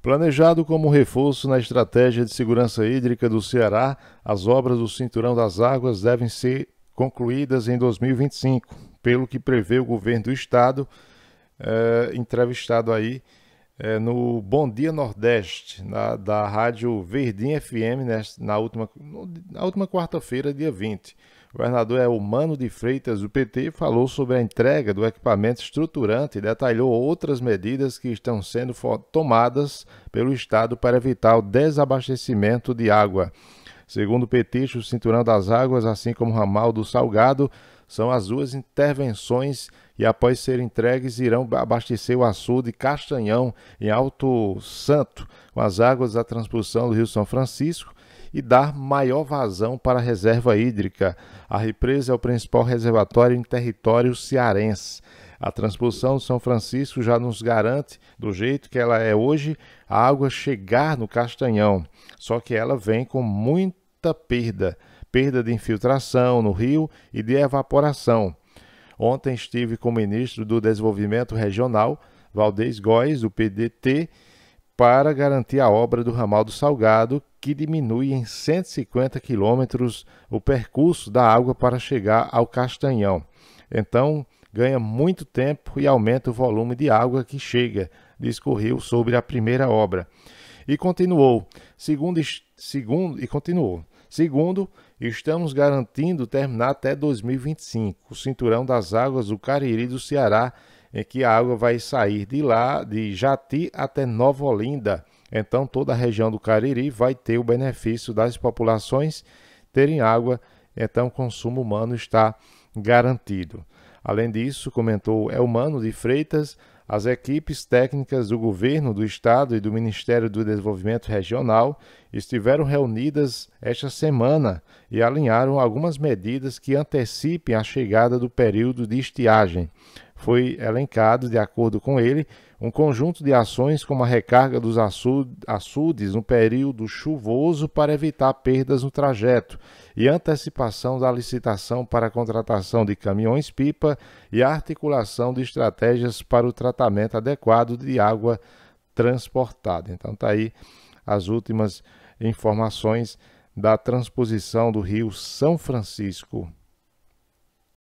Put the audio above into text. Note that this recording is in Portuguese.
Planejado como reforço na estratégia de segurança hídrica do Ceará, as obras do Cinturão das Águas devem ser concluídas em 2025, pelo que prevê o governo do estado, eh, entrevistado aí é, no Bom Dia Nordeste, na, da rádio Verdinha FM, na última, na última quarta-feira, dia 20. O governador Elmano é de Freitas, do PT, falou sobre a entrega do equipamento estruturante e detalhou outras medidas que estão sendo tomadas pelo Estado para evitar o desabastecimento de água. Segundo o petista, o Cinturão das Águas, assim como o ramal do Salgado, são as duas intervenções e, após serem entregues, irão abastecer o açude Castanhão, em Alto Santo, com as águas da transposição do Rio São Francisco e dar maior vazão para a reserva hídrica. A represa é o principal reservatório em território cearense. A transposição do São Francisco já nos garante, do jeito que ela é hoje, a água chegar no Castanhão. Só que ela vem com muita perda perda de infiltração no rio e de evaporação. Ontem estive com o ministro do Desenvolvimento Regional, Valdez Góes, do PDT, para garantir a obra do ramal do Salgado, que diminui em 150 quilômetros o percurso da água para chegar ao Castanhão. Então, ganha muito tempo e aumenta o volume de água que chega, discorreu sobre a primeira obra. E continuou, segundo, segundo e continuou. Segundo, estamos garantindo terminar até 2025 o cinturão das águas do Cariri do Ceará, em que a água vai sair de lá, de Jati até Nova Olinda. Então, toda a região do Cariri vai ter o benefício das populações terem água, então o consumo humano está garantido. Além disso, comentou Elmano de Freitas, as equipes técnicas do Governo do Estado e do Ministério do Desenvolvimento Regional estiveram reunidas esta semana e alinharam algumas medidas que antecipem a chegada do período de estiagem. Foi elencado, de acordo com ele, um conjunto de ações como a recarga dos açudes no período chuvoso para evitar perdas no trajeto e antecipação da licitação para a contratação de caminhões-pipa e articulação de estratégias para o tratamento adequado de água transportada. Então tá aí as últimas informações da transposição do Rio São Francisco